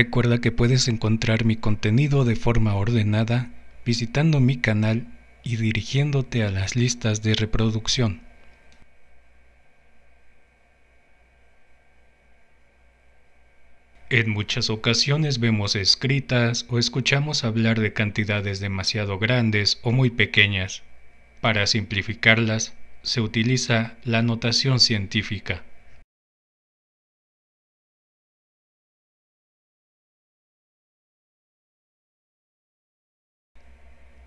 Recuerda que puedes encontrar mi contenido de forma ordenada visitando mi canal y dirigiéndote a las listas de reproducción. En muchas ocasiones vemos escritas o escuchamos hablar de cantidades demasiado grandes o muy pequeñas. Para simplificarlas, se utiliza la notación científica.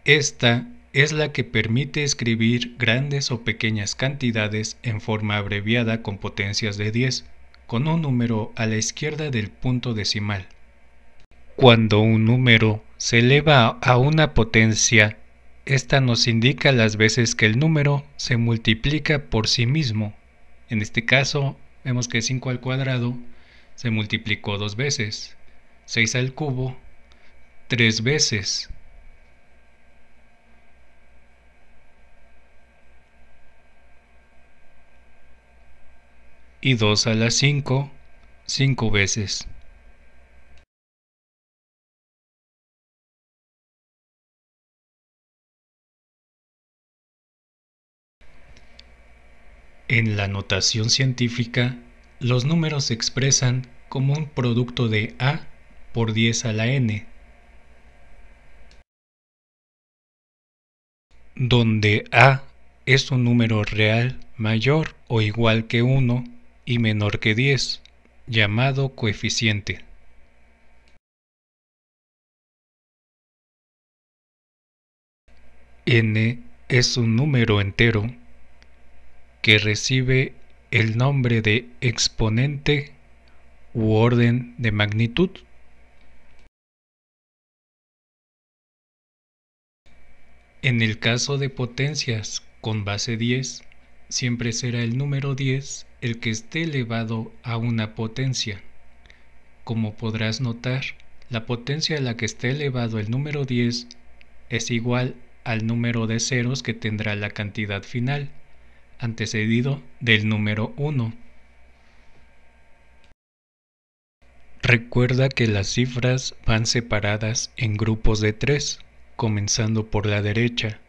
Esta es la que permite escribir grandes o pequeñas cantidades en forma abreviada con potencias de 10, con un número a la izquierda del punto decimal. Cuando un número se eleva a una potencia, esta nos indica las veces que el número se multiplica por sí mismo. En este caso, vemos que 5 al cuadrado se multiplicó dos veces, 6 al cubo tres veces, y 2 a la 5 5 veces. En la notación científica, los números se expresan como un producto de A por 10 a la n, donde A es un número real mayor o igual que 1 y menor que 10, llamado coeficiente. n es un número entero que recibe el nombre de exponente u orden de magnitud. En el caso de potencias con base 10, siempre será el número 10 el que esté elevado a una potencia. Como podrás notar, la potencia a la que esté elevado el número 10 es igual al número de ceros que tendrá la cantidad final, antecedido del número 1. Recuerda que las cifras van separadas en grupos de 3, comenzando por la derecha.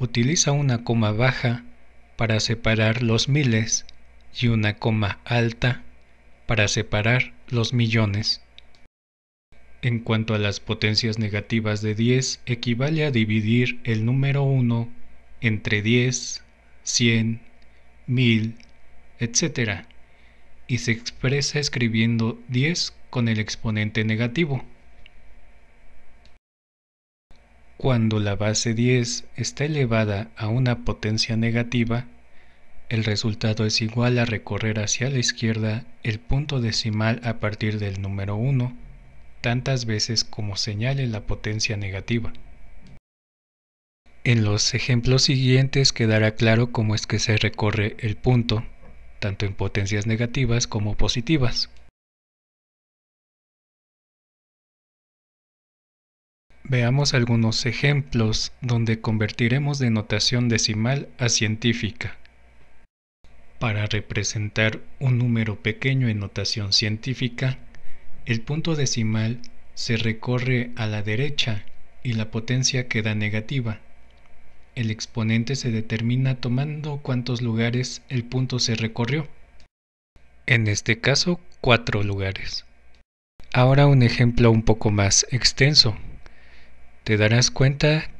Utiliza una coma baja para separar los miles y una coma alta para separar los millones. En cuanto a las potencias negativas de 10, equivale a dividir el número 1 entre 10, 100, 1000, etc. Y se expresa escribiendo 10 con el exponente negativo. Cuando la base 10 está elevada a una potencia negativa, el resultado es igual a recorrer hacia la izquierda el punto decimal a partir del número 1 tantas veces como señale la potencia negativa. En los ejemplos siguientes quedará claro cómo es que se recorre el punto, tanto en potencias negativas como positivas. Veamos algunos ejemplos donde convertiremos de notación decimal a científica. Para representar un número pequeño en notación científica, el punto decimal se recorre a la derecha y la potencia queda negativa. El exponente se determina tomando cuántos lugares el punto se recorrió. En este caso, cuatro lugares. Ahora un ejemplo un poco más extenso te darás cuenta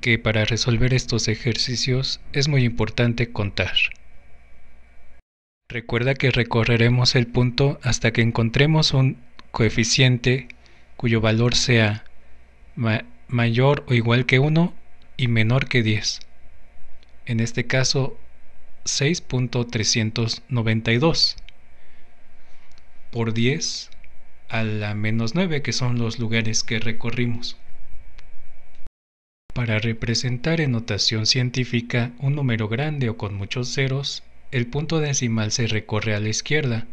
que para resolver estos ejercicios es muy importante contar. Recuerda que recorreremos el punto hasta que encontremos un coeficiente cuyo valor sea mayor o igual que 1 y menor que 10. En este caso 6.392 por 10 a la menos 9 que son los lugares que recorrimos. Para representar en notación científica un número grande o con muchos ceros, el punto decimal se recorre a la izquierda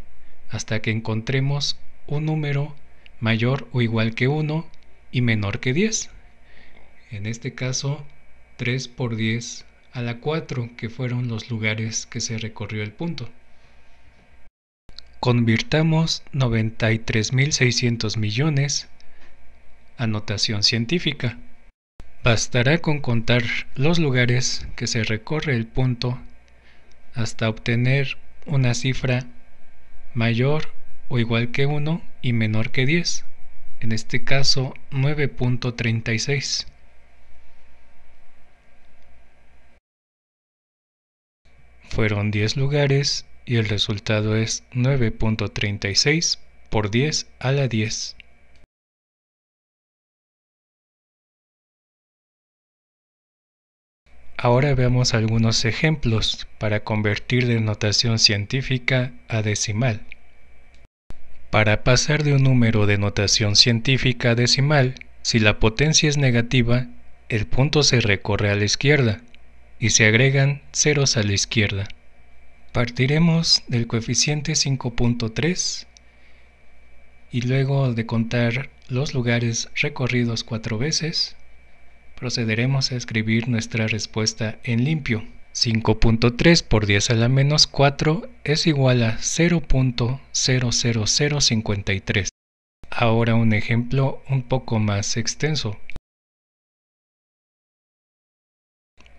hasta que encontremos un número mayor o igual que 1 y menor que 10. En este caso, 3 por 10 a la 4, que fueron los lugares que se recorrió el punto. Convirtamos 93.600 millones a notación científica. Bastará con contar los lugares que se recorre el punto hasta obtener una cifra mayor o igual que 1 y menor que 10, en este caso 9.36. Fueron 10 lugares y el resultado es 9.36 por 10 a la 10. Ahora veamos algunos ejemplos para convertir de notación científica a decimal. Para pasar de un número de notación científica a decimal, si la potencia es negativa, el punto se recorre a la izquierda y se agregan ceros a la izquierda. Partiremos del coeficiente 5.3 y luego de contar los lugares recorridos cuatro veces, procederemos a escribir nuestra respuesta en limpio. 5.3 por 10 a la menos 4 es igual a 0.00053. Ahora un ejemplo un poco más extenso.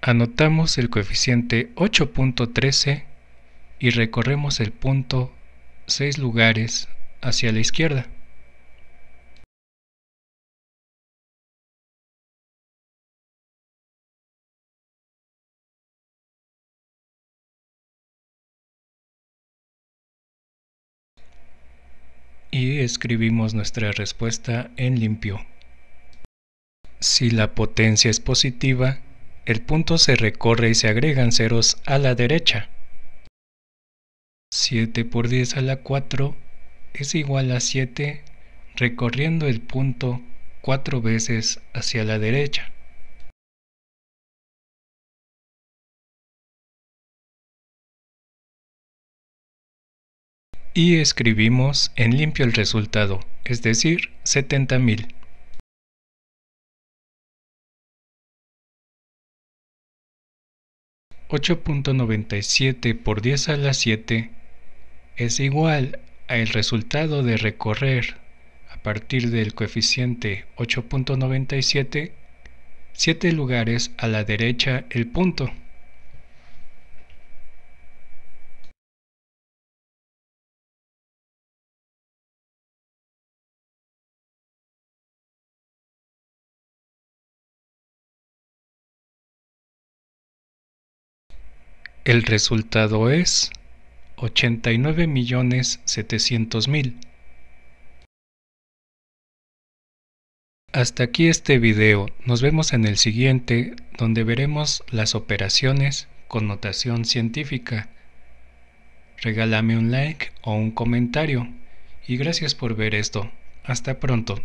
Anotamos el coeficiente 8.13 y recorremos el punto 6 lugares hacia la izquierda. y escribimos nuestra respuesta en limpio. Si la potencia es positiva, el punto se recorre y se agregan ceros a la derecha. 7 por 10 a la 4 es igual a 7 recorriendo el punto 4 veces hacia la derecha. y escribimos en limpio el resultado, es decir, 70.000. ...8.97 por 10 a la 7 es igual al resultado de recorrer a partir del coeficiente 8.97 7 lugares a la derecha el punto. El resultado es 89.700.000. Hasta aquí este video, nos vemos en el siguiente donde veremos las operaciones con notación científica. Regálame un like o un comentario y gracias por ver esto. Hasta pronto.